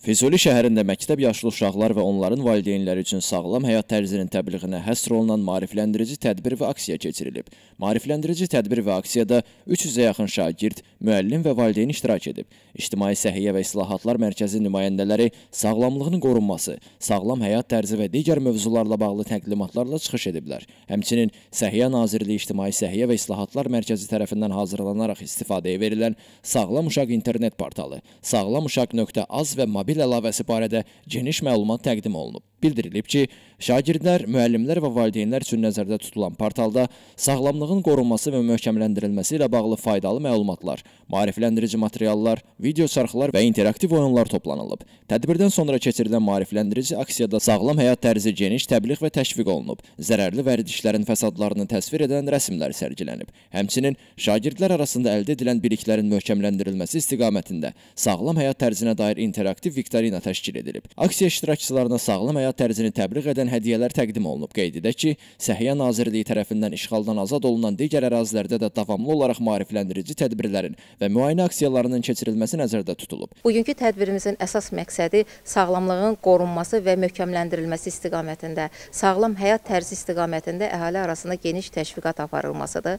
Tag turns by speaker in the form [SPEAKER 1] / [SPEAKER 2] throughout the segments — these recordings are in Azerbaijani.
[SPEAKER 1] Füzuli şəhərində məktəb yaşlı uşaqlar və onların valideynləri üçün sağlam həyat tərzinin təbliğinə həsr olunan maarifləndirici tədbir və aksiya keçirilib. Maarifləndirici tədbir və aksiyada 300-ə yaxın şagird, müəllim və valideyn iştirak edib. İctimai Səhiyyə və İslahatlar Mərkəzi nümayəndələri sağlamlığın qorunması, sağlam həyat tərzi və digər mövzularla bağlı təqdimatlarla çıxış ediblər. Həmçinin Səhiyyə Nazirliyi İctimai Səhiyyə və İslahatlar Mərkəzi tərəfindən hazırlanaraq istifadəyə verilən Sağlam Uşaq internet portalı, sağlamuşaq.az və mobil avtomobil əlavəsi barədə geniş məlumat təqdim olunub. Bildirilib ki, şagirdlər, müəllimlər və valideynlər üçün nəzərdə tutulan portalda sağlamlığın qorunması və möhkəmləndirilməsi ilə bağlı faydalı məlumatlar, maarifləndirici materiallar, video çarxlar və interaktiv oyunlar toplanılıb. Tədbirdən sonra keçirilən maarifləndirici aksiyada sağlam həyat tərzi geniş təbliğ və təşviq olunub, zərərli vərdişlərin fəsadlarını təsvir edən rəsmlər sərgilənib. Həmçinin şagirdlər arasında əldə edilən biliklərin möhkəmləndirilməsi istiqamətində sağlam həyat tərzinə dair interaktiv viktorina təşkil edilib. Aksiya iştirakçılarına sağlam həyat həyat tərzini təbliğ edən hədiyyələr təqdim olunub. Qeyd edək ki, Səhiyyə Nazirliyi tərəfindən işğaldan azad olunan digər ərazilərdə də davamlı olaraq maarifləndirici tədbirlərin və müayinə aksiyalarının keçirilməsi nəzərdə tutulub.
[SPEAKER 2] Bugünkü tədbirimizin əsas məqsədi sağlamlığın qorunması və möhkəmləndirilməsi istiqamətində, sağlam həyat tərzi istiqamətində əhali arasında geniş təşviqat aparılmasıdır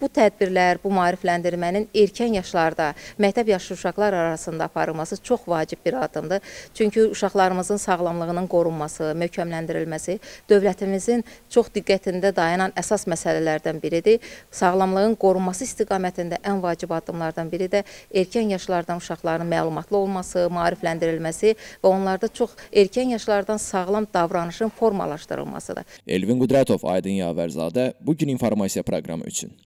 [SPEAKER 2] bu tədbirlər, bu maarifləndirmənin erkən yaşlarda, məktəb yaşlı uşaqlar arasında aparılması çox vacib bir addımdır. Çünki uşaqlarımızın sağlamlığının qorunması, möhkəmləndirilməsi dövlətimizin çox diqqətində dayanan əsas məsələlərdən biridir. Sağlamlığın qorunması istiqamətində ən vacib addımlardan biri də erkən yaşlardan uşaqların məlumatlı olması, maarifləndirilməsi və onlarda çox erkən yaşlardan sağlam davranışın formalaşdırılmasıdır.
[SPEAKER 1] Elvin Qudratov, Aydın Yavərzadə bu gün informasiya proqramı üçün